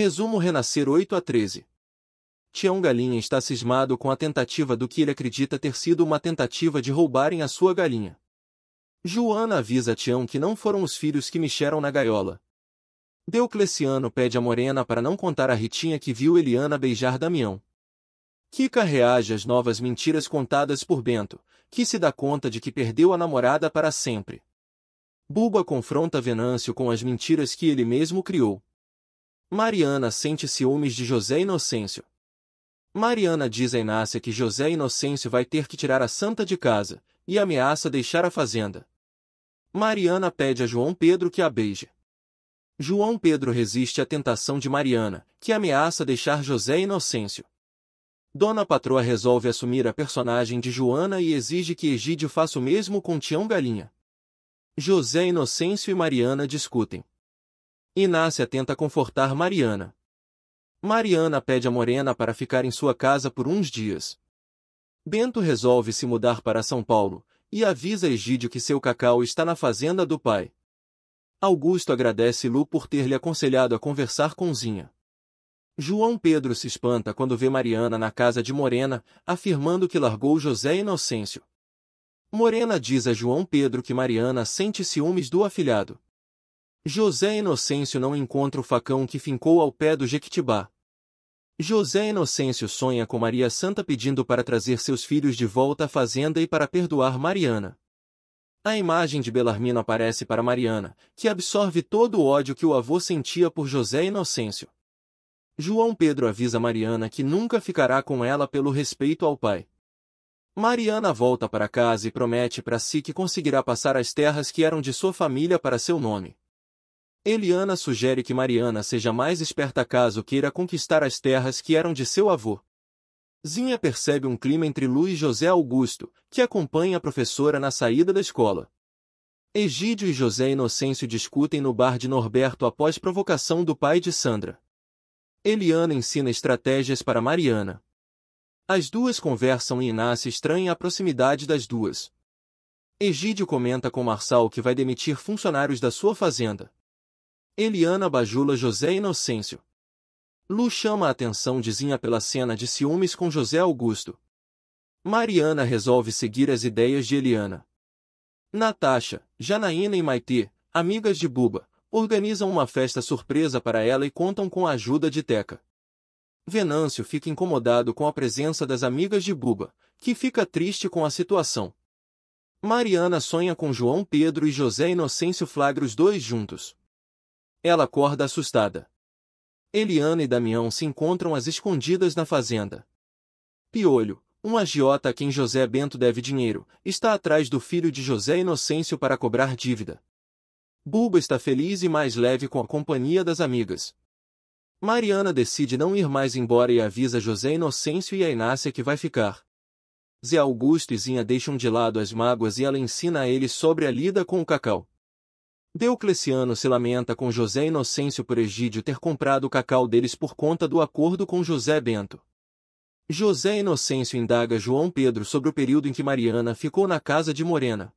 Resumo Renascer 8 a 13. Tião Galinha está cismado com a tentativa do que ele acredita ter sido uma tentativa de roubarem a sua galinha. Joana avisa Tião que não foram os filhos que mexeram na gaiola. Deocleciano pede a Morena para não contar a Ritinha que viu Eliana beijar Damião. Kika reage às novas mentiras contadas por Bento, que se dá conta de que perdeu a namorada para sempre. Bulba confronta Venâncio com as mentiras que ele mesmo criou. Mariana sente ciúmes de José Inocêncio. Mariana diz a Inácia que José Inocêncio vai ter que tirar a santa de casa, e ameaça deixar a fazenda. Mariana pede a João Pedro que a beije. João Pedro resiste à tentação de Mariana, que ameaça deixar José Inocêncio. Dona Patroa resolve assumir a personagem de Joana e exige que Egídio faça o mesmo com Tião Galinha. José Inocêncio e Mariana discutem. Inácia tenta confortar Mariana. Mariana pede a Morena para ficar em sua casa por uns dias. Bento resolve se mudar para São Paulo e avisa Egídio que seu cacau está na fazenda do pai. Augusto agradece Lu por ter lhe aconselhado a conversar com Zinha. João Pedro se espanta quando vê Mariana na casa de Morena, afirmando que largou José Inocêncio. Morena diz a João Pedro que Mariana sente ciúmes do afilhado. José Inocêncio não encontra o facão que fincou ao pé do Jequitibá. José Inocêncio sonha com Maria Santa pedindo para trazer seus filhos de volta à fazenda e para perdoar Mariana. A imagem de Belarmino aparece para Mariana, que absorve todo o ódio que o avô sentia por José Inocêncio. João Pedro avisa Mariana que nunca ficará com ela pelo respeito ao pai. Mariana volta para casa e promete para si que conseguirá passar as terras que eram de sua família para seu nome. Eliana sugere que Mariana seja mais esperta caso queira conquistar as terras que eram de seu avô. Zinha percebe um clima entre Lu e José Augusto, que acompanha a professora na saída da escola. Egídio e José Inocêncio discutem no bar de Norberto após provocação do pai de Sandra. Eliana ensina estratégias para Mariana. As duas conversam e Inácio estranha a proximidade das duas. Egídio comenta com Marçal que vai demitir funcionários da sua fazenda. Eliana bajula José Inocêncio. Lu chama a atenção de Zinha pela cena de ciúmes com José Augusto. Mariana resolve seguir as ideias de Eliana. Natasha, Janaína e Maitê, amigas de Buba, organizam uma festa surpresa para ela e contam com a ajuda de Teca. Venâncio fica incomodado com a presença das amigas de Buba, que fica triste com a situação. Mariana sonha com João Pedro e José Inocêncio flagra os dois juntos. Ela acorda assustada. Eliana e Damião se encontram às escondidas na fazenda. Piolho, um agiota a quem José Bento deve dinheiro, está atrás do filho de José Inocêncio para cobrar dívida. Bulba está feliz e mais leve com a companhia das amigas. Mariana decide não ir mais embora e avisa José Inocêncio e a Inácia que vai ficar. Zé Augusto e Zinha deixam de lado as mágoas e ela ensina a ele sobre a lida com o cacau. Deocleciano se lamenta com José Inocêncio por Egídio ter comprado o cacau deles por conta do acordo com José Bento. José Inocêncio indaga João Pedro sobre o período em que Mariana ficou na casa de Morena.